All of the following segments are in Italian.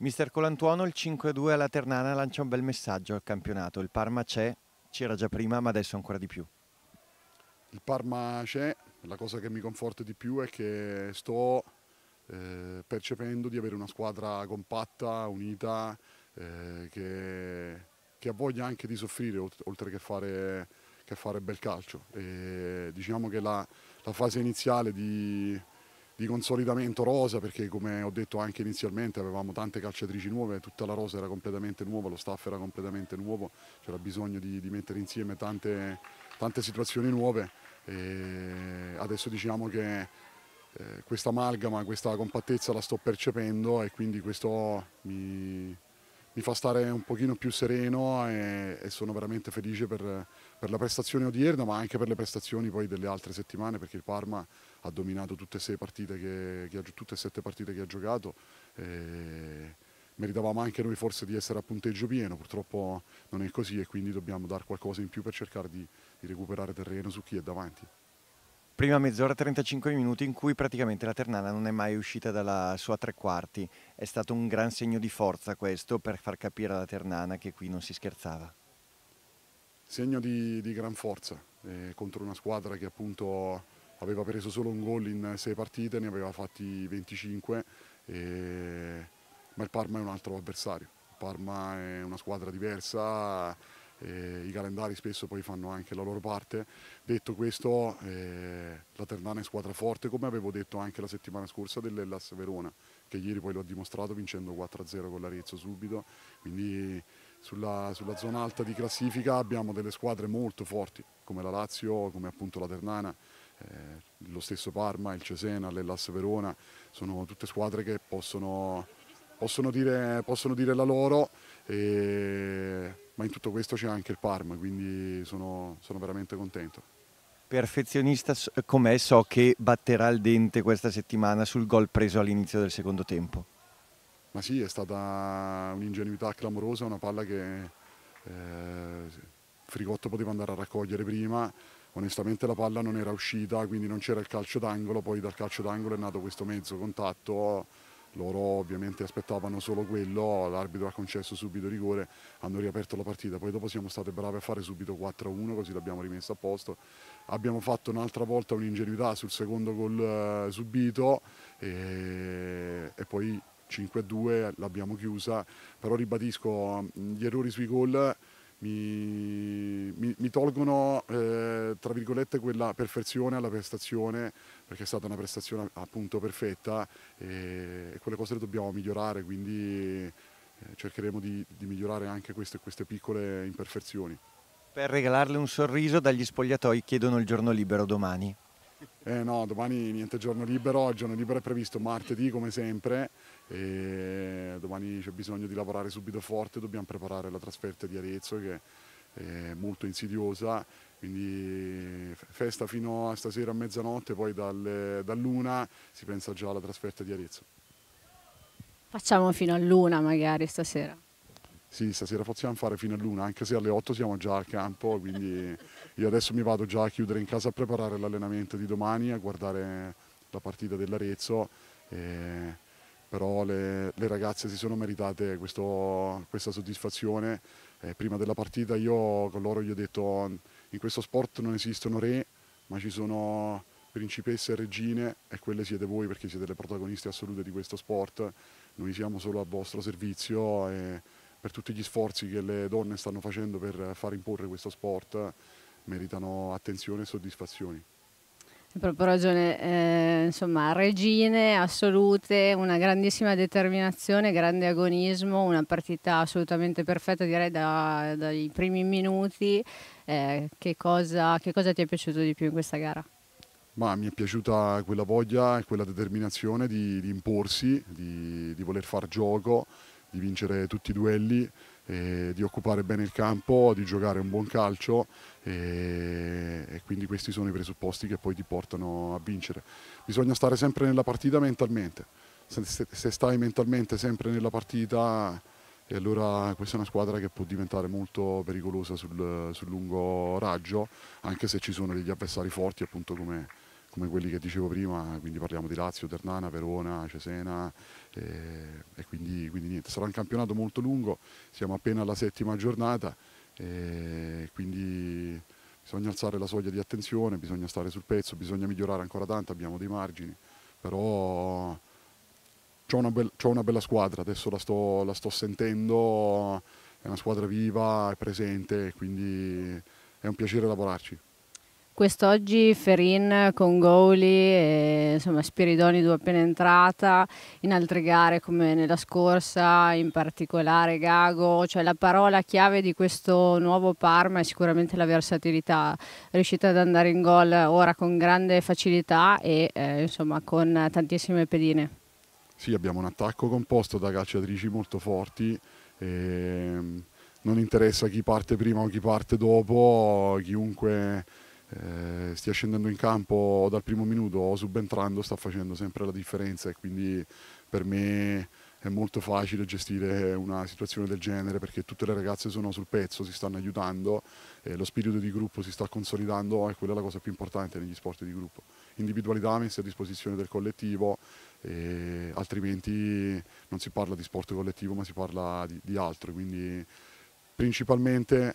Mister Colantuono, il 5-2 alla Ternana lancia un bel messaggio al campionato. Il Parma c'è, c'era già prima ma adesso ancora di più. Il Parma c'è, la cosa che mi conforta di più è che sto eh, percependo di avere una squadra compatta, unita, eh, che, che, ha voglia anche di soffrire oltre che fare, che fare bel calcio. E diciamo che la, la fase iniziale di di consolidamento rosa perché come ho detto anche inizialmente avevamo tante calciatrici nuove, tutta la rosa era completamente nuova, lo staff era completamente nuovo, c'era bisogno di, di, mettere insieme tante, tante situazioni nuove e adesso diciamo che eh, questa amalgama, questa compattezza la sto percependo e quindi questo mi, mi fa stare un pochino più sereno e, e sono veramente felice per, per, la prestazione odierna ma anche per le prestazioni poi delle altre settimane perché il Parma ha dominato tutte e, sei partite che, che, tutte e sette partite che ha giocato meritavamo anche noi forse di essere a punteggio pieno, purtroppo non è così e quindi dobbiamo dare qualcosa in più per cercare di, di recuperare terreno su chi è davanti prima mezz'ora 35 minuti in cui praticamente la Ternana non è mai uscita dalla sua tre quarti. È stato un gran segno di forza questo per far capire alla Ternana che qui non si scherzava. Segno di, di gran forza eh, contro una squadra che appunto aveva preso solo un gol in sei partite, ne aveva fatti 25, eh, ma il Parma è un altro avversario. Il Parma è una squadra diversa eh, i calendari spesso poi fanno anche la loro parte. Detto questo, eh, la Ternana è squadra forte, come avevo detto anche la settimana scorsa dell'Ellas Verona, che ieri poi lo ha dimostrato vincendo 4-0 con l'Arezzo subito, quindi sulla, sulla, zona alta di classifica abbiamo delle squadre molto forti, come la Lazio, come appunto la Ternana, eh, lo stesso Parma, il Cesena, l'Ellas Verona, sono tutte squadre che possono possono dire, possono dire la loro, e, ma in tutto questo c'è anche il Parma, quindi sono, sono veramente contento. Perfezionista com'è, so che batterà il dente questa settimana sul gol preso all'inizio del secondo tempo. Ma sì, è stata un'ingenuità clamorosa, una palla che eh, Frigotto poteva andare a raccogliere prima, onestamente la palla non era uscita, quindi non c'era il calcio d'angolo, poi dal calcio d'angolo è nato questo mezzo contatto loro ovviamente aspettavano solo quello, l'arbitro ha concesso subito rigore, hanno riaperto la partita, poi dopo siamo state brave a fare subito 4-1 così l'abbiamo rimessa a posto, abbiamo fatto un'altra volta un'ingenuità sul secondo gol eh, subito e, e poi 5-2 l'abbiamo chiusa, però ribadisco gli errori sui gol mi, mi, mi tolgono eh, tra virgolette quella perfezione alla prestazione perché è stata una prestazione appunto perfetta e, e quelle cose le dobbiamo migliorare quindi eh, cercheremo di, di, migliorare anche queste, queste piccole imperfezioni. Per regalarle un sorriso dagli spogliatoi chiedono il giorno libero domani. Eh no, domani niente giorno libero, il giorno libero è previsto martedì come sempre. E domani c'è bisogno di lavorare subito forte, dobbiamo preparare la trasferta di Arezzo che è molto insidiosa, quindi festa fino a stasera a mezzanotte, poi dal, dall'una si pensa già alla trasferta di Arezzo. Facciamo fino all'una magari stasera. Sì, stasera possiamo fare fino all'una, anche se alle 8 siamo già al campo, quindi io adesso mi vado già a chiudere in casa a preparare l'allenamento di domani, a guardare la partita dell'Arezzo. E però le, le ragazze si sono meritate questo, questa soddisfazione. Eh, prima della partita io con loro gli ho detto in questo sport non esistono re, ma ci sono principesse e regine e quelle siete voi perché siete le protagoniste assolute di questo sport. Noi siamo solo a vostro servizio e per tutti gli sforzi che le donne stanno facendo per far imporre questo sport meritano attenzione e soddisfazioni. Hai proprio ragione, eh, insomma, regine assolute, una grandissima determinazione, grande agonismo, una partita assolutamente perfetta direi da- dai primi minuti. Eh, che, cosa, che cosa ti è piaciuto di più in questa gara? Ma mi è piaciuta quella voglia e quella determinazione di, di imporsi, di, di voler far gioco, di vincere tutti i duelli eh, di occupare bene il campo, di giocare un buon calcio eh, e, quindi questi sono i presupposti che poi ti portano a vincere. Bisogna stare sempre nella partita mentalmente, se, se, se stai mentalmente sempre nella partita e allora questa è una squadra che può diventare molto pericolosa sul, sul lungo raggio, anche se ci sono degli avversari forti appunto come, come quelli che dicevo prima, quindi parliamo di Lazio, Ternana, Verona, Cesena eh, e quindi, quindi sarà un campionato molto lungo, siamo appena alla settima giornata, quindi bisogna alzare la soglia di attenzione, bisogna stare sul pezzo, bisogna migliorare ancora tanto, abbiamo dei margini, però c'ho una, be una, bella squadra, adesso la sto, la sto sentendo, è una squadra viva, è presente, quindi è un piacere lavorarci. Quest'oggi Ferin con Goli e insomma, Spiridonido appena entrata, in altre gare come nella scorsa, in particolare Gago, cioè la parola chiave di questo nuovo Parma è sicuramente la versatilità, riuscita ad andare in gol ora con grande facilità e eh, insomma, con tantissime pedine. Sì, abbiamo un attacco composto da calciatrici molto forti. E ehm, non interessa chi parte prima o chi parte dopo, chiunque eh, stia scendendo in campo dal primo minuto o subentrando sta facendo sempre la differenza e quindi per me è molto facile gestire una situazione del genere perché tutte le ragazze sono sul pezzo, si stanno aiutando, eh, lo spirito di gruppo si sta consolidando e quella è la cosa più importante negli sport di gruppo. Individualità messa a disposizione del collettivo, eh, altrimenti non si parla di sport collettivo ma si parla di, di altro, quindi principalmente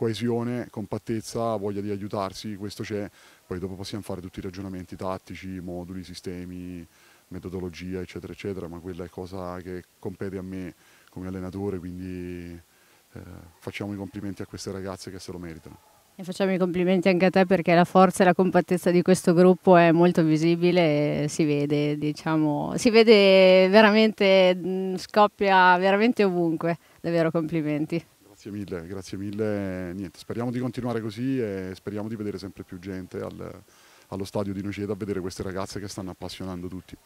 coesione, compattezza, voglia di aiutarsi, questo c'è, poi dopo possiamo fare tutti i ragionamenti tattici, moduli, sistemi, metodologia, eccetera, eccetera, ma quella è cosa che compete a me come allenatore, quindi eh, facciamo i complimenti a queste ragazze che se lo meritano. E facciamo i complimenti anche a te perché la forza e la compattezza di questo gruppo è molto visibile, si vede, diciamo, si vede veramente, mm, scoppia veramente ovunque, davvero complimenti. Grazie mille, grazie mille. Niente, speriamo di continuare così e speriamo di vedere sempre più gente al, allo stadio di Noceda a vedere queste ragazze che stanno appassionando tutti.